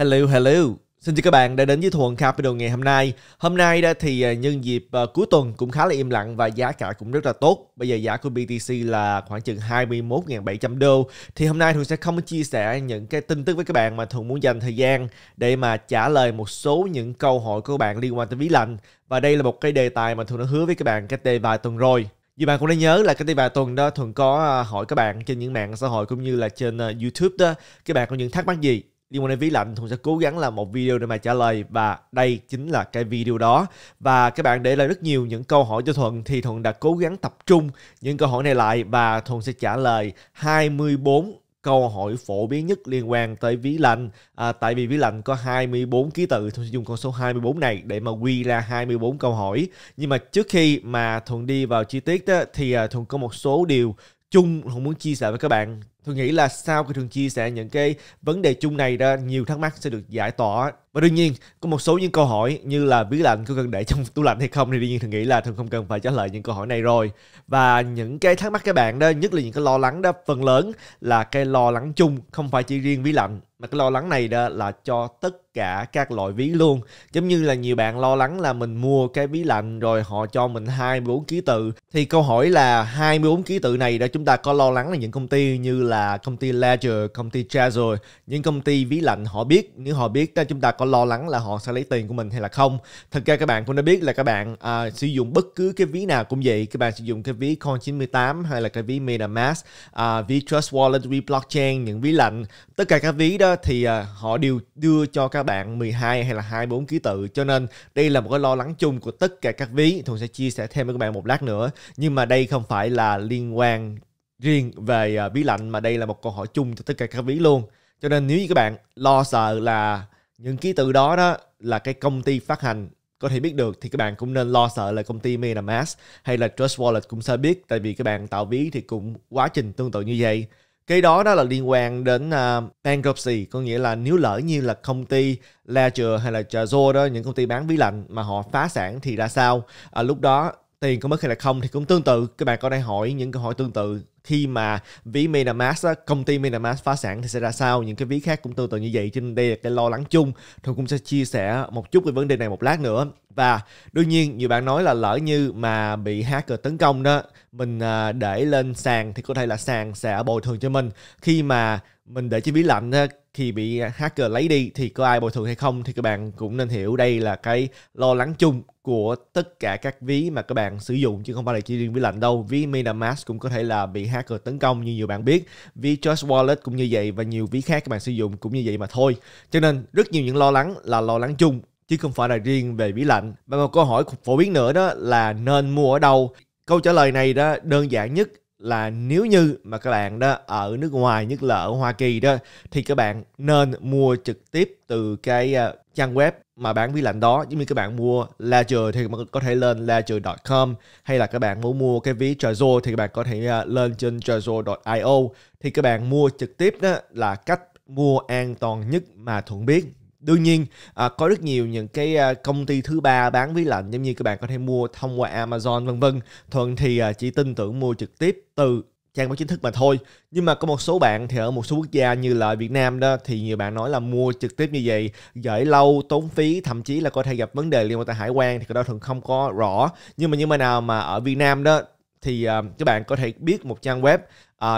Hello, hello. Xin chào các bạn đã đến với Thuần Capital ngày hôm nay. Hôm nay đó thì à, nhân dịp à, cuối tuần cũng khá là im lặng và giá cả cũng rất là tốt. Bây giờ giá của BTC là khoảng chừng 21.700 đô. Thì hôm nay Thuần sẽ không chia sẻ những cái tin tức với các bạn mà Thuần muốn dành thời gian để mà trả lời một số những câu hỏi của các bạn liên quan tới ví lạnh. Và đây là một cái đề tài mà Thuần đã hứa với các bạn cách đây vài tuần rồi. Vì bạn cũng đã nhớ là cái tay vài tuần đó Thuần có à, hỏi các bạn trên những mạng xã hội cũng như là trên YouTube đó Các bạn có những thắc mắc gì Liên quan đến ví lạnh, Thuận sẽ cố gắng làm một video để mà trả lời và đây chính là cái video đó. Và các bạn để lại rất nhiều những câu hỏi cho Thuận thì Thuận đã cố gắng tập trung những câu hỏi này lại và Thuận sẽ trả lời 24 câu hỏi phổ biến nhất liên quan tới ví lạnh à, tại vì ví lạnh có 24 ký tự tôi sẽ dùng con số 24 này để mà quy ra 24 câu hỏi nhưng mà trước khi mà thuận đi vào chi tiết đó, thì à, thuận có một số điều chung thuận muốn chia sẻ với các bạn Tôi nghĩ là sau khi thường chia sẻ những cái vấn đề chung này ra nhiều thắc mắc sẽ được giải tỏa. Và đương nhiên, có một số những câu hỏi như là bí lạnh có cần để trong tủ lạnh hay không thì đương nhiên thường nghĩ là thường không cần phải trả lời những câu hỏi này rồi. Và những cái thắc mắc các bạn đó, nhất là những cái lo lắng đó, phần lớn là cái lo lắng chung, không phải chỉ riêng bí lạnh. Mà cái lo lắng này đó là cho tất cả các loại ví luôn. Giống như là nhiều bạn lo lắng là mình mua cái ví lạnh rồi họ cho mình 24 ký tự. Thì câu hỏi là 24 ký tự này đó chúng ta có lo lắng là những công ty như là là công ty Ledger, công ty Trezor, những công ty ví lạnh họ biết nếu họ biết ta chúng ta có lo lắng là họ sẽ lấy tiền của mình hay là không. Thật ra các bạn cũng đã biết là các bạn à, sử dụng bất cứ cái ví nào cũng vậy, các bạn sử dụng cái ví Coin 98 hay là cái ví MetaMask, à, ví Trust Wallet, ví blockchain, những ví lạnh, tất cả các ví đó thì à, họ đều đưa cho các bạn 12 hay là 24 ký tự cho nên đây là một cái lo lắng chung của tất cả các ví. Thuận sẽ chia sẻ thêm với các bạn một lát nữa. Nhưng mà đây không phải là liên quan riêng về ví à, lạnh mà đây là một câu hỏi chung cho tất cả các ví luôn cho nên nếu như các bạn lo sợ là những ký tự đó đó là cái công ty phát hành có thể biết được thì các bạn cũng nên lo sợ là công ty MetaMask hay là Trust Wallet cũng sẽ biết tại vì các bạn tạo ví thì cũng quá trình tương tự như vậy cái đó đó là liên quan đến uh, bankruptcy có nghĩa là nếu lỡ như là công ty Ledger hay là Trezor đó những công ty bán ví lạnh mà họ phá sản thì ra sao à, lúc đó tiền có mất hay là không thì cũng tương tự các bạn có đang hỏi những câu hỏi tương tự khi mà ví MetaMask công ty MetaMask phá sản thì sẽ ra sao những cái ví khác cũng tương tự như vậy trên đây là cái lo lắng chung tôi cũng sẽ chia sẻ một chút về vấn đề này một lát nữa và đương nhiên nhiều bạn nói là lỡ như mà bị hacker tấn công đó mình à, để lên sàn thì có thể là sàn sẽ bồi thường cho mình khi mà mình để chi phí lạnh khi bị hacker lấy đi thì có ai bồi thường hay không thì các bạn cũng nên hiểu đây là cái lo lắng chung của tất cả các ví mà các bạn sử dụng chứ không phải là chỉ riêng ví lạnh đâu ví MetaMask cũng có thể là bị hacker tấn công như nhiều bạn biết ví Trust Wallet cũng như vậy và nhiều ví khác các bạn sử dụng cũng như vậy mà thôi cho nên rất nhiều những lo lắng là lo lắng chung chứ không phải là riêng về ví lạnh và một câu hỏi phổ biến nữa đó là nên mua ở đâu câu trả lời này đó đơn giản nhất là nếu như mà các bạn đó ở nước ngoài nhất là ở Hoa Kỳ đó thì các bạn nên mua trực tiếp từ cái ờ, trang web mà bán ví lạnh đó giống như các bạn mua Ledger thì có thể lên ledger.com hay là các bạn muốn mua cái ví Trezor thì các bạn có thể ờ, lên trên trezor.io thì các bạn mua trực tiếp đó là cách mua an toàn nhất mà Thuận biết đương nhiên à, có rất nhiều những cái à, công ty thứ ba bán ví lạnh giống như các bạn có thể mua thông qua Amazon vân vân thuận thì à, chỉ tin tưởng mua trực tiếp từ trang báo chính thức mà thôi nhưng mà có một số bạn thì ở một số quốc gia như là Việt Nam đó thì nhiều bạn nói là mua trực tiếp như vậy gửi lâu tốn phí thậm chí là có thể gặp vấn đề liên quan tới hải quan thì cái đó thường không có rõ nhưng mà như mà nào mà ở Việt Nam đó thì uh, các bạn có thể biết một trang web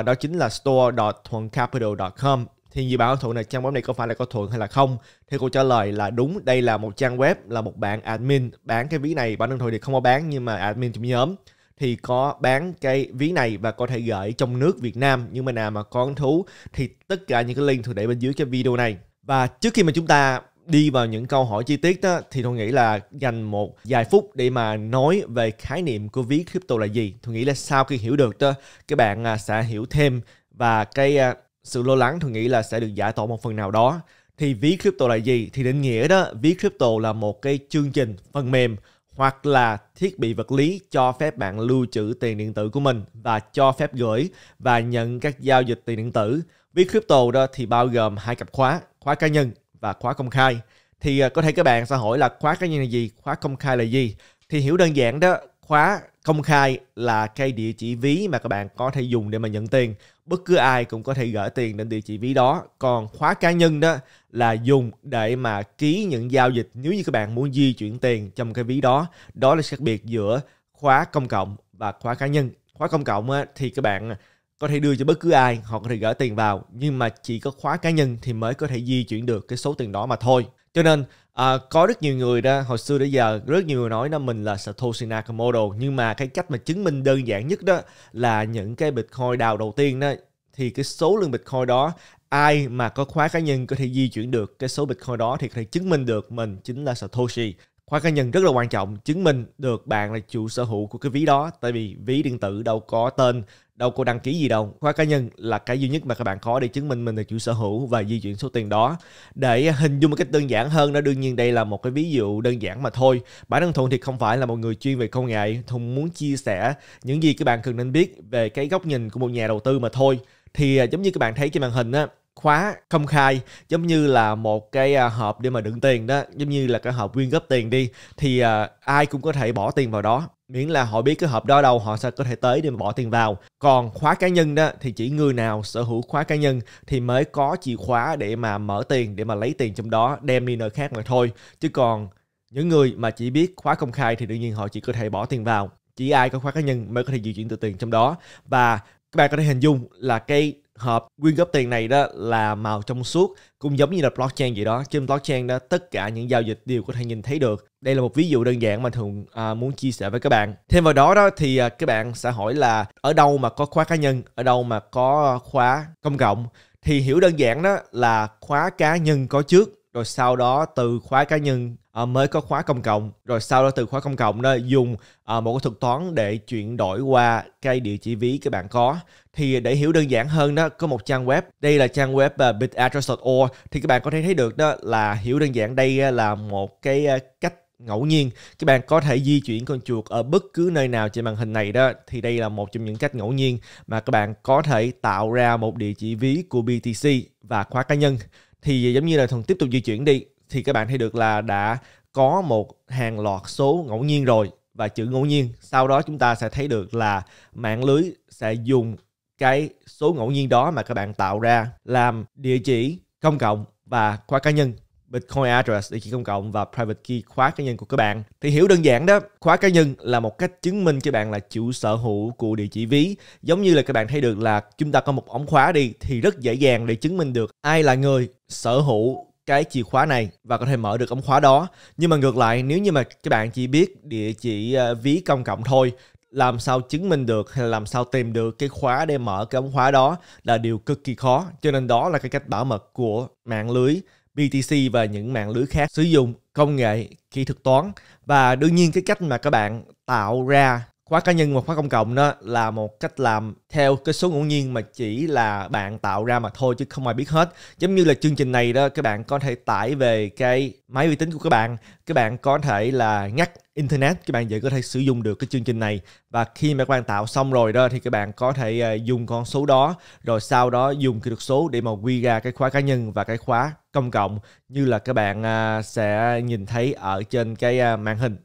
uh, đó chính là store thuongcapital com thì dự báo hỏi thuận là trang web này có phải là có thuận hay là không thì cô trả lời là đúng đây là một trang web là một bạn admin bán cái ví này bản thân thuận thì không có bán nhưng mà admin trong nhóm thì có bán cái ví này và có thể gửi trong nước Việt Nam nhưng mà nào mà có hứng thú thì tất cả những cái link thường để bên dưới cái video này và trước khi mà chúng ta đi vào những câu hỏi chi tiết đó, thì tôi nghĩ là dành một vài phút để mà nói về khái niệm của ví crypto là gì. Tôi nghĩ là sau khi hiểu được đó, các bạn à, sẽ hiểu thêm và cái à, sự lo lắng tôi nghĩ là sẽ được giải tỏa một phần nào đó thì ví crypto là gì thì định nghĩa đó ví crypto là một cái chương trình phần mềm hoặc là thiết bị vật lý cho phép bạn lưu trữ tiền điện tử của mình và cho phép gửi và nhận các giao dịch tiền điện tử. Ví crypto đó thì bao gồm hai cặp khóa, khóa cá nhân và khóa công khai. Thì à, có thể các bạn sẽ hỏi là khóa cá nhân là gì, khóa công khai là gì? Thì hiểu đơn giản đó, khóa công khai là cái địa chỉ ví mà các bạn có thể dùng để mà nhận tiền bất cứ ai cũng có thể gửi tiền đến địa chỉ ví đó còn khóa cá nhân đó là dùng để mà ký những giao dịch nếu như các bạn muốn di chuyển tiền trong cái ví đó đó là sự khác biệt giữa khóa công cộng và khóa cá nhân khóa công cộng á thì các bạn có thể đưa cho bất cứ ai họ có thể gửi tiền vào nhưng mà chỉ có khóa cá nhân thì mới có thể di chuyển được cái số tiền đó mà thôi cho nên À, có rất nhiều người đó hồi xưa đến giờ rất nhiều người nói là mình là Satoshi Nakamoto nhưng mà cái cách mà chứng minh đơn giản nhất đó là những cái Bitcoin đào đầu tiên đó thì cái số lượng Bitcoin đó ai mà có khóa cá nhân có thể di chuyển được cái số Bitcoin đó thì có thể chứng minh được mình chính là Satoshi. Khóa cá nhân rất là quan trọng, chứng minh được bạn là chủ sở hữu của cái ví đó tại vì ví điện tử đâu có tên, đâu cô đăng ký gì đâu khóa cá nhân là cái duy nhất mà các bạn có để chứng minh mình là chủ sở hữu và di chuyển số tiền đó để hình dung một cách đơn giản hơn đó đương nhiên đây là một cái ví dụ đơn giản mà thôi bản thân thuận thì không phải là một người chuyên về công nghệ thuận muốn chia sẻ những gì các bạn cần nên biết về cái góc nhìn của một nhà đầu tư mà thôi thì à, giống như các bạn thấy trên màn hình á khóa công khai giống như là một cái à, hộp để mà đựng tiền đó giống như là cái hộp quyên góp tiền đi thì uh, ai cũng có thể bỏ tiền vào đó miễn là họ biết cái hộp đó đâu họ sẽ có thể tới để mà bỏ tiền vào còn khóa cá nhân đó thì chỉ người nào sở hữu khóa cá nhân thì mới có chìa khóa để mà mở tiền để mà lấy tiền trong đó đem đi nơi khác mà thôi chứ còn những người mà chỉ biết khóa công khai thì đương nhiên họ chỉ có thể bỏ tiền vào chỉ ai có khóa cá nhân mới có thể di chuyển từ tiền trong đó và các bạn có thể hình dung là cái hợp quyên góp tiền này đó là màu trong suốt cũng giống như là blockchain vậy đó trên blockchain đó tất cả những giao dịch đều có thể nhìn thấy được đây là một ví dụ đơn giản mà thường à, muốn chia sẻ với các bạn thêm vào đó đó thì à, các bạn sẽ hỏi là ở đâu mà có khóa cá nhân ở đâu mà có khóa công cộng thì hiểu đơn giản đó là khóa cá nhân có trước rồi sau đó từ khóa cá nhân Ờ, mới có khóa công cộng rồi sau đó từ khóa công cộng đó dùng ờ, một cái thuật toán để chuyển đổi qua cái địa chỉ ví các bạn có thì để hiểu đơn giản hơn đó có một trang web đây là trang web ờ, bitaddress.org thì các bạn có thể thấy được đó là hiểu đơn giản đây là một cái cách ngẫu nhiên các bạn có thể di chuyển con chuột ở bất cứ nơi nào trên màn hình này đó thì đây là một trong những cách ngẫu nhiên mà các bạn có thể tạo ra một địa chỉ ví của BTC và khóa cá nhân thì giống như là thuần tiếp tục di chuyển đi thì các bạn thấy được là đã có một hàng loạt số ngẫu nhiên rồi và chữ ngẫu nhiên sau đó chúng ta sẽ thấy được là mạng lưới sẽ dùng cái số ngẫu nhiên đó mà các bạn tạo ra làm địa chỉ công cộng và khóa cá nhân Bitcoin address địa chỉ công cộng và private key khóa cá nhân của các bạn. Thì hiểu đơn giản đó, khóa cá nhân là một cách chứng minh cho bạn là chủ sở hữu của địa chỉ ví. Giống như là các bạn thấy được là chúng ta có một ống khóa đi thì rất dễ dàng để chứng minh được ai là người sở hữu cái chìa khóa này và có thể mở được ống khóa đó. Nhưng mà ngược lại nếu như mà các bạn chỉ biết địa chỉ ờ, ví công cộng thôi làm sao chứng minh được hay là làm sao tìm được cái khóa để mở cái ống khóa đó là điều cực kỳ khó. Cho nên đó là cái cách bảo mật của mạng lưới BTC và những mạng lưới khác sử dụng công nghệ kỹ thuật toán và đương nhiên cái cách mà các bạn tạo ra khóa cá nhân và khóa công cộng đó là một cách làm theo cái số ngẫu nhiên mà chỉ là bạn tạo ra mà thôi chứ không ai biết hết giống như là chương trình này đó các bạn có thể tải về cái máy vi tính của các bạn các bạn có thể là ngắt internet các bạn dễ có thể sử dụng được cái chương trình này và khi mà các bạn tạo xong rồi đó thì các bạn có thể ờ, dùng con số đó rồi sau đó dùng cái được số để mà quy ra cái khóa cá nhân và cái khóa công cộng như là các bạn à, sẽ nhìn thấy ở trên cái à, màn hình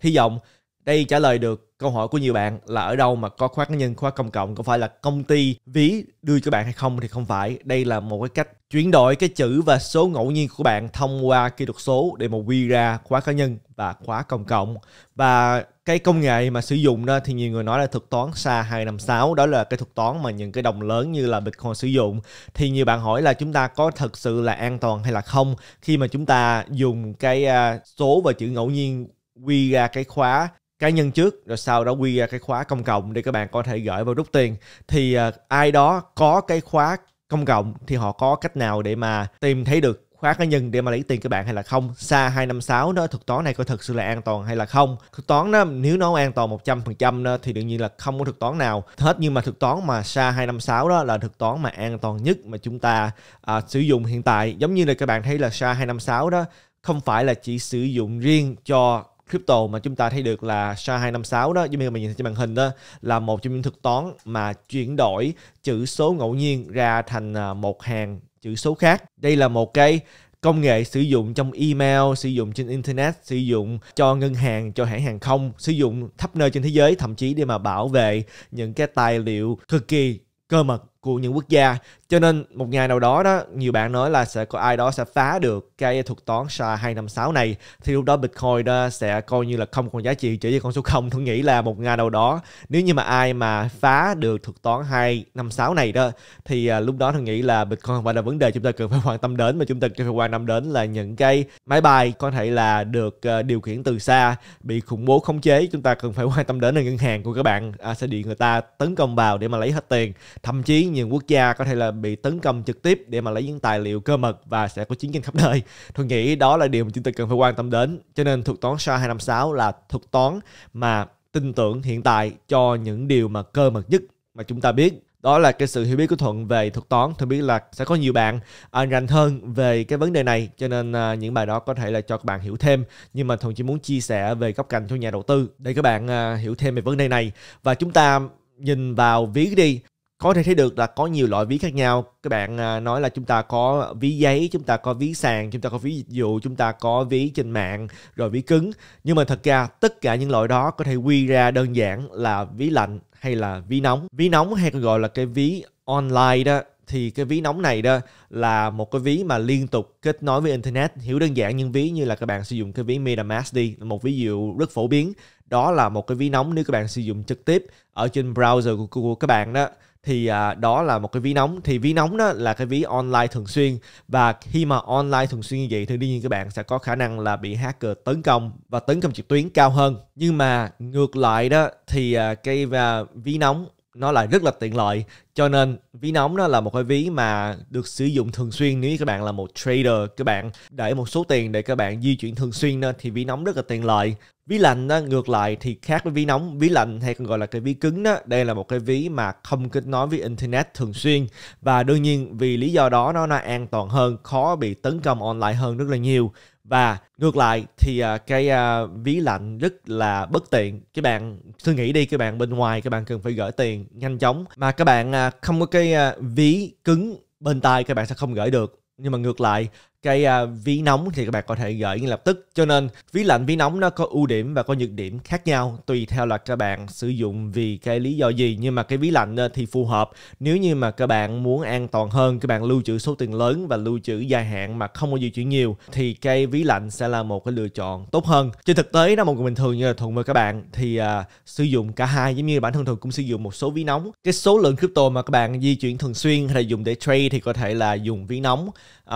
hy vọng đây trả lời được câu hỏi của nhiều bạn là ở đâu mà có khóa cá nhân, khóa công cộng, có phải là công ty ví đưa cho bạn hay không thì không phải. Đây là một cái cách chuyển đổi cái chữ và số ngẫu nhiên của bạn thông qua kỹ thuật số để mà quy ra khóa cá nhân và khóa công cộng. Và cái công nghệ mà sử dụng đó thì nhiều người nói là thuật toán SA 256 đó là cái thuật toán mà những cái đồng lớn như là Bitcoin sử dụng thì nhiều bạn hỏi là chúng ta có thật sự là an toàn hay là không khi mà chúng ta dùng cái à, số và chữ ngẫu nhiên quy ra cái khóa cá nhân trước rồi sau đó quy ra cái khóa công cộng để các bạn có thể gửi vào rút tiền thì uh, ai đó có cái khóa công cộng thì họ có cách nào để mà tìm thấy được khóa cá nhân để mà lấy tiền các bạn hay là không xa 256 đó thuật toán này có thật sự là an toàn hay là không thuật toán đó nếu nó an toàn 100% đó, thì đương nhiên là không có thuật toán nào hết nhưng mà thuật toán mà xa 256 đó là thuật toán mà an toàn nhất mà chúng ta à, sử dụng hiện tại giống như là các bạn thấy là xa 256 đó không phải là chỉ sử dụng riêng cho crypto mà chúng ta thấy được là SHA-256 đó, giống như mình nhìn trên màn hình đó, là một trong những thực toán mà chuyển đổi chữ số ngẫu nhiên ra thành à, một hàng chữ số khác. Đây là một cái công nghệ sử dụng trong email, sử dụng trên internet, sử dụng cho ngân hàng, cho hãng hàng không, sử dụng khắp nơi trên thế giới, thậm chí để mà bảo vệ những cái tài liệu cực kỳ cơ mật của những quốc gia cho nên một ngày nào đó đó nhiều bạn nói là sẽ có ai đó sẽ phá được cái thuật toán SHA 256 này thì lúc đó Bitcoin đó sẽ coi như là không còn giá trị chỉ với con số không tôi nghĩ là một ngày nào đó nếu như mà ai mà phá được thuật toán 256 này đó thì à, lúc đó tôi nghĩ là Bitcoin không phải là vấn đề chúng ta cần phải quan tâm đến mà chúng ta cần phải quan tâm đến là những cái máy bay có thể là được à, điều khiển từ xa bị khủng bố khống chế chúng ta cần phải quan tâm đến là ngân hàng của các bạn à, sẽ bị người ta tấn công vào để mà lấy hết tiền thậm chí nhiều quốc gia có thể là bị tấn công trực tiếp để mà lấy những tài liệu cơ mật và sẽ có chiến tranh khắp nơi. Tôi nghĩ đó là điều mà chúng ta cần phải quan tâm đến. Cho nên thuật toán SHA 256 là thuật toán mà tin tưởng hiện tại cho những điều mà cơ mật nhất mà chúng ta biết đó là cái sự hiểu biết của thuận về thuật toán thuận biết là sẽ có nhiều bạn à, rành hơn về cái vấn đề này cho nên à, những bài đó có thể là cho các bạn hiểu thêm nhưng mà thuận chỉ muốn chia sẻ về góc cạnh cho nhà đầu tư để các bạn à, hiểu thêm về vấn đề này và chúng ta nhìn vào ví đi có thể thấy được là có nhiều loại ví khác nhau các bạn à, nói là chúng ta có ví giấy chúng ta có ví sàn chúng ta có ví dịch vụ chúng ta có ví trên mạng rồi ví cứng nhưng mà thật ra tất cả những loại đó có thể quy ra đơn giản là ví lạnh hay là ví nóng ví nóng hay còn gọi là cái ví online đó thì cái ví nóng này đó là một cái ví mà liên tục kết nối với internet hiểu đơn giản những ví như là các bạn sử dụng cái ví MetaMask đi một ví dụ rất phổ biến đó là một cái ví nóng nếu các bạn sử dụng trực tiếp ở trên browser của, của, của các bạn đó thì à, đó là một cái ví nóng thì ví nóng đó là cái ví online thường xuyên và khi mà online thường xuyên như vậy thì đương nhiên các bạn sẽ có khả năng là bị hacker tấn công và tấn công trực tuyến cao hơn nhưng mà ngược lại đó thì à, cái à, ví nóng nó là rất là tiện lợi cho nên ví nóng nó là một cái ví mà được sử dụng thường xuyên nếu như các bạn là một trader các bạn để một số tiền để các bạn di chuyển thường xuyên đó, thì ví nóng rất là tiện lợi ví lạnh đó, ngược lại thì khác với ví nóng ví lạnh hay còn gọi là cái ví cứng đó đây là một cái ví mà không kết nối với internet thường xuyên và đương nhiên vì lý do đó nó nó an toàn hơn khó bị tấn công online hơn rất là nhiều và ngược lại thì uh, cái uh, ví lạnh rất là bất tiện các bạn suy nghĩ đi các bạn bên ngoài các bạn cần phải gửi tiền nhanh chóng mà các bạn uh, không có cái uh, ví cứng bên tay các bạn sẽ không gửi được nhưng mà ngược lại cái uh, ví nóng thì các bạn có thể gửi ngay lập tức cho nên ví lạnh ví nóng nó có ưu điểm và có nhược điểm khác nhau tùy theo là các bạn sử dụng vì cái lý do gì nhưng mà cái ví lạnh à, thì phù hợp nếu như mà các bạn muốn an toàn hơn các bạn lưu trữ số tiền lớn và lưu trữ dài hạn mà không có di chuyển nhiều thì cái ví lạnh sẽ là một cái lựa chọn tốt hơn trên thực tế nó một người bình thường như là thuận với các bạn thì uh, sử dụng cả hai giống như bản thân thường cũng sử dụng một số ví nóng cái số lượng crypto mà các bạn di chuyển thường xuyên hay là dùng để trade thì có thể là dùng ví nóng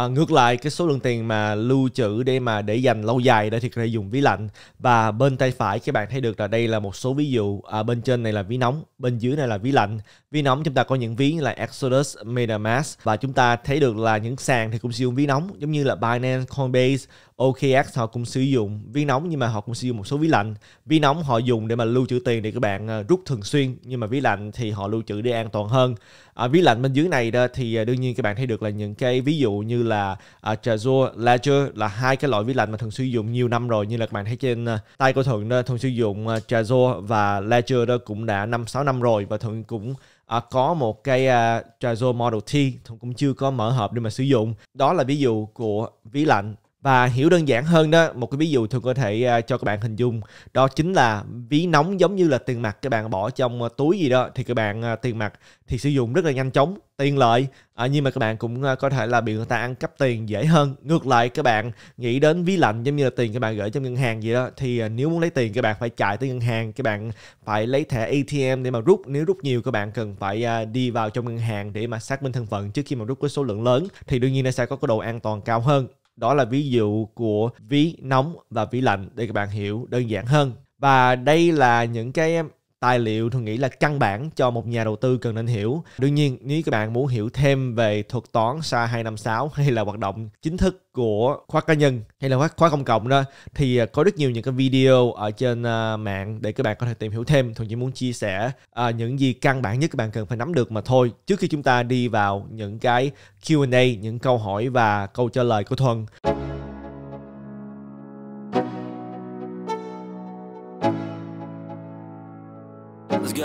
uh, ngược lại cái số lượng tiền mà lưu trữ để mà để dành lâu dài để thực ra dùng ví lạnh và bên tay phải các bạn thấy được là đây là một số ví dụ à, bên trên này là ví nóng bên dưới này là ví lạnh ví nóng chúng ta có những ví như là Exodus, MetaMask và chúng ta thấy được là những sàn thì cũng sử dụng ví nóng giống như là Binance, Coinbase, OKX họ cũng sử dụng ví nóng nhưng mà họ cũng sử dụng một số ví lạnh ví nóng họ dùng để mà lưu trữ tiền để các bạn à, rút thường xuyên nhưng mà ví lạnh thì họ lưu trữ để an toàn hơn à, ví lạnh bên dưới này đó thì à, đương nhiên các bạn thấy được là những cái ví dụ như là à, Azure, dạ, Ledger là hai cái loại vi lạnh mà thường sử dụng nhiều năm rồi như là các bạn thấy trên ờ, tay của Thuận đó, thường sử dụng Azure ờ, và Ledger đó cũng đã 5 6 năm rồi và Thuận cũng à, có một cái à, Trezor Model T Thuận cũng chưa có mở hộp để mà sử dụng đó là ví dụ của ví lạnh và hiểu đơn giản hơn đó một cái ví dụ thường có thể à, cho các bạn hình dung đó chính là ví nóng giống như là tiền mặt các bạn bỏ trong à, túi gì đó thì các bạn à, tiền mặt thì sử dụng rất là nhanh chóng tiện lợi à, nhưng mà các bạn cũng có thể là bị người ta ăn cắp tiền dễ hơn ngược lại các bạn nghĩ đến ví lạnh giống như là tiền các bạn gửi trong ngân hàng gì đó thì nếu muốn lấy tiền các bạn phải chạy tới ngân hàng các bạn phải lấy thẻ ATM để mà rút nếu rút nhiều các bạn cần phải đi vào trong ngân hàng để mà xác minh thân phận trước khi mà rút cái số lượng lớn thì đương nhiên nó sẽ có cái độ an toàn cao hơn đó là ví dụ của ví nóng và ví lạnh để các bạn hiểu đơn giản hơn. Và đây là những cái tài liệu thường nghĩ là căn bản cho một nhà đầu tư cần nên hiểu. Đương nhiên, nếu các bạn muốn hiểu thêm về thuật toán SA 256 hay là hoạt động chính thức của khóa cá nhân hay là khóa, khóa công cộng đó thì à, có rất nhiều những cái video ở trên à, mạng để các bạn có thể tìm hiểu thêm thuận chỉ muốn chia sẻ à, những gì căn bản nhất các bạn cần phải nắm được mà thôi trước khi chúng ta đi vào những cái Q&A những câu hỏi và câu trả lời của thuần